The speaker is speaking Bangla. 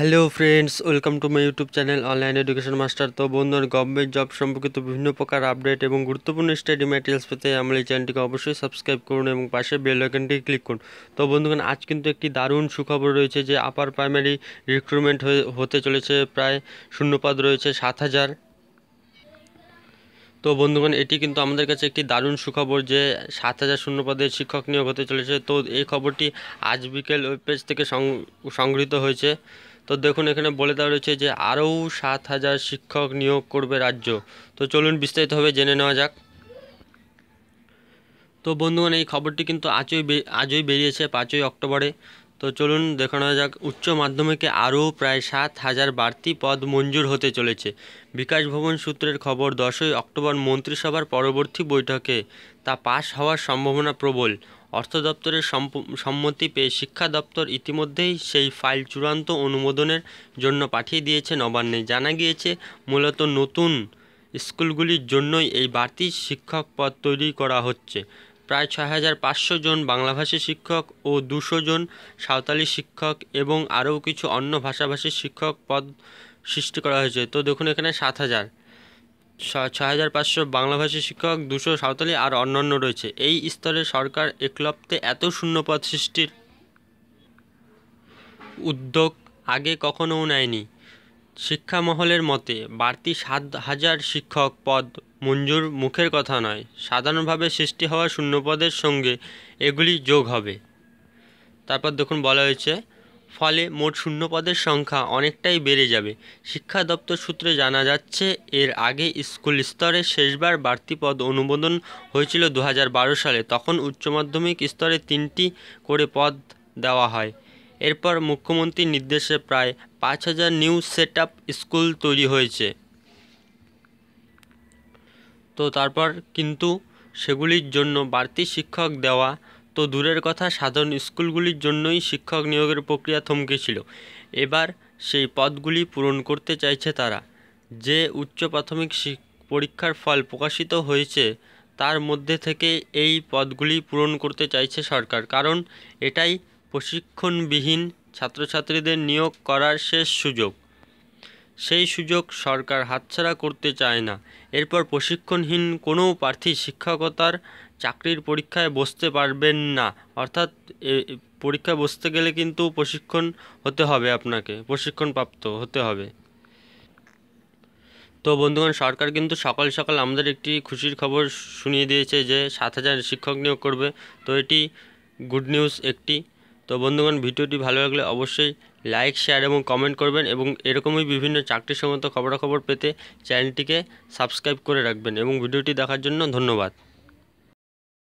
hello friends welcome to my YouTube channel online education master তো বন্ধুরা গভর্নমেন্ট জব সম্পর্কিত বিভিন্ন প্রকার আপডেট এবং গুরুত্বপূর্ণ স্টাডি ম্যাটেরিয়ালস পেতে আমার এই চ্যানেলটিকে অবশ্যই সাবস্ক্রাইব করুন এবং পাশে বেল আইকনটি ক্লিক করুন তো বন্ধুগণ আজ কিন্তু একটি দারুণ সুখবর রয়েছে যে আপার প্রাইমারি রিক্রুটমেন্ট হতে চলেছে প্রায় শূন্যপদ রয়েছে সাত হাজার তো বন্ধুগণ এটি কিন্তু আমাদের কাছে একটি দারুণ সুখবর যে সাত হাজার শূন্যপাদের শিক্ষক নিয়োগ হতে চলেছে তো এই খবরটি আজ বিকেল ওয়েব পেজ থেকে সংগৃহীত হয়েছে তো দেখুন এখানে বলে দেওয়া রয়েছে যে আরও সাত হাজার শিক্ষক নিয়োগ করবে রাজ্য তো চলুন বিস্তারিতভাবে জেনে নেওয়া যাক তো বন্ধুগণ এই খবরটি কিন্তু আজই আজই বেরিয়েছে পাঁচই অক্টোবরে তো চলুন দেখানো যাক উচ্চ মাধ্যমিকে আরও প্রায় সাত হাজার বাড়তি পদ মঞ্জুর হতে চলেছে বিকাশ ভবন সূত্রের খবর দশই অক্টোবর মন্ত্রিসভার পরবর্তী বৈঠকে তা পাশ হওয়ার সম্ভাবনা প্রবল অর্থ দপ্তরের সম্মতি পেয়ে শিক্ষা দপ্তর ইতিমধ্যেই সেই ফাইল চূড়ান্ত অনুমোদনের জন্য পাঠিয়ে দিয়েছে নবান্নে জানা গিয়েছে মূলত নতুন স্কুলগুলির জন্যই এই বাড়তি শিক্ষক পদ তৈরি করা হচ্ছে প্রায় ছয় হাজার পাঁচশো জন বাংলাভাষী শিক্ষক ও দুশো জন সাঁওতালি শিক্ষক এবং আরও কিছু অন্য ভাষাভাষী শিক্ষক পদ সৃষ্টি করা হয়েছে তো দেখুন এখানে সাত হাজার ছয় হাজার পাঁচশো বাংলাভাষী শিক্ষক দুশো সাঁওতালি আর অন্যান্য রয়েছে এই স্তরে সরকার একলপ্তে এত শূন্যপদ সৃষ্টির উদ্যোগ আগে কখনো নেয়নি শিক্ষা মহলের মতে বাড়তি সাত হাজার শিক্ষক পদ মঞ্জুর মুখের কথা নয় সাধারণভাবে সৃষ্টি হওয়া শূন্যপদের সঙ্গে এগুলি যোগ হবে তারপর দেখুন বলা হয়েছে ফলে মোট শূন্যপদের সংখ্যা অনেকটাই বেড়ে যাবে শিক্ষা দপ্তর সূত্রে জানা যাচ্ছে এর আগে স্কুল স্তরে শেষবার বাড়তি পদ অনুমোদন হয়েছিল দু সালে তখন উচ্চ মাধ্যমিক স্তরে তিনটি করে পদ দেওয়া হয় এরপর মুখ্যমন্ত্রীর নির্দেশে প্রায় পাঁচ হাজার নিউ সেট স্কুল তৈরি হয়েছে তো তারপর কিন্তু সেগুলির জন্য বাড়তি শিক্ষক দেওয়া তো দূরের কথা সাধারণ স্কুলগুলির জন্যই শিক্ষক নিয়োগের প্রক্রিয়া থমকেছিল এবার সেই পদগুলি পূরণ করতে চাইছে তারা যে উচ্চ প্রাথমিক পরীক্ষার ফল প্রকাশিত হয়েছে তার মধ্যে থেকে এই পদগুলি পূরণ করতে চাইছে সরকার কারণ এটাই প্রশিক্ষণবিহীন ছাত্রছাত্রীদের নিয়োগ করার শেষ সুযোগ সেই সুযোগ সরকার হাতছাড়া করতে চায় না এরপর প্রশিক্ষণহীন কোনো প্রার্থী শিক্ষকতার চাকরির পরীক্ষায় বসতে পারবেন না অর্থাৎ পরীক্ষায় বসতে গেলে কিন্তু প্রশিক্ষণ হতে হবে আপনাকে প্রশিক্ষণপ্রাপ্ত হতে হবে তো বন্ধুগণ সরকার কিন্তু সকাল সকাল আমাদের একটি খুশির খবর শুনিয়ে দিয়েছে যে সাত হাজার শিক্ষক নিয়োগ করবে তো এটি গুড নিউজ একটি তো বন্ধুগণ ভিডিওটি ভালো লাগলে অবশ্যই লাইক শেয়ার এবং কমেন্ট করবেন এবং এরকমই বিভিন্ন চাকরি সম্মত খবরাখবর পেতে চ্যানেলটিকে সাবস্ক্রাইব করে রাখবেন এবং ভিডিওটি দেখার জন্য ধন্যবাদ